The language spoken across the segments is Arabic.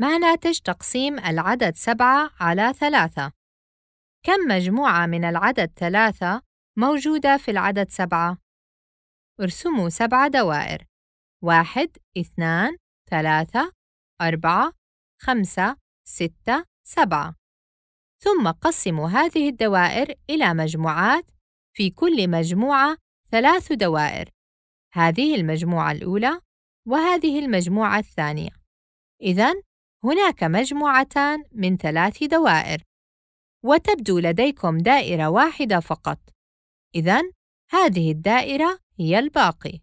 ما ناتج تقسيم العدد سبعة على ثلاثة؟ كم مجموعة من العدد ثلاثة موجودة في العدد سبعة؟ ارسموا سبع دوائر واحد، اثنان، ثلاثة، أربعة، خمسة، ستة، سبعة ثم قسموا هذه الدوائر إلى مجموعات في كل مجموعة ثلاث دوائر هذه المجموعة الأولى وهذه المجموعة الثانية إذا هناك مجموعتان من ثلاث دوائر وتبدو لديكم دائرة واحدة فقط إذا هذه الدائرة هي الباقي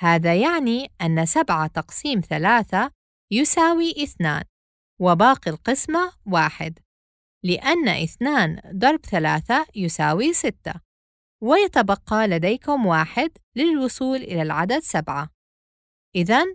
هذا يعني أن سبعة تقسيم ثلاثة يساوي اثنان وباقي القسمة واحد لأن اثنان ضرب ثلاثة يساوي ستة ويتبقى لديكم واحد للوصول إلى العدد سبعة إذن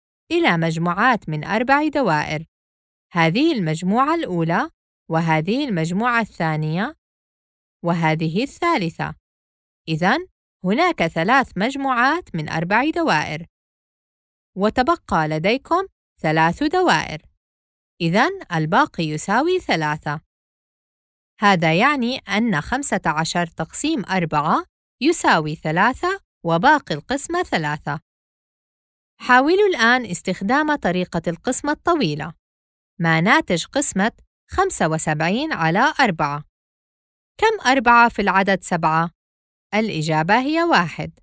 إلى مجموعات من أربع دوائر هذه المجموعة الأولى وهذه المجموعة الثانية وهذه الثالثة إذا هناك ثلاث مجموعات من أربع دوائر وتبقى لديكم ثلاث دوائر إذا الباقي يساوي ثلاثة هذا يعني أن خمسة عشر تقسيم أربعة يساوي ثلاثة وباقي القسمة ثلاثة حاولوا الآن استخدام طريقة القسمة الطويلة ما ناتج قسمة 75 على 4 كم 4 في العدد 7 الإجابة هي واحد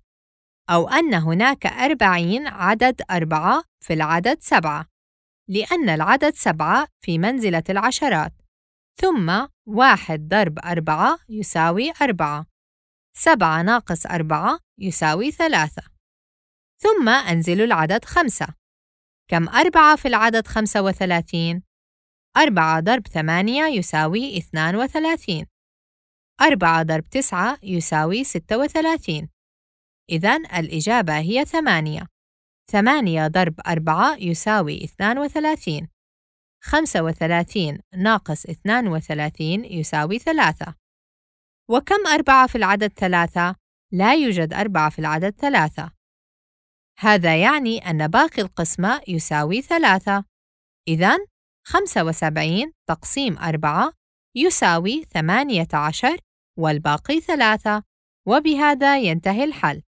أو أن هناك أربعين عدد أربعة في العدد سبعة لأن العدد سبعة في منزلة العشرات ثم واحد ضرب أربعة يساوي أربعة سبعة ناقص أربعة يساوي ثلاثة ثم أنزل العدد خمسة كم أربعة في العدد خمسة وثلاثين؟ أربعة ضرب ثمانية يساوي اثنان وثلاثين أربعة ضرب تسعة يساوي ستة وثلاثين إذن الإجابة هي ثمانية ثمانية ضرب أربعة يساوي اثنان وثلاثين خمسة وثلاثين ناقص اثنان وثلاثين يساوي ثلاثة وكم أربعة في العدد ثلاثة؟ لا يوجد أربعة في العدد ثلاثة هذا يعني أن باقي القسمة يساوي ثلاثة إذن 75 تقسيم 4 يساوي 18 والباقي ثلاثة وبهذا ينتهي الحل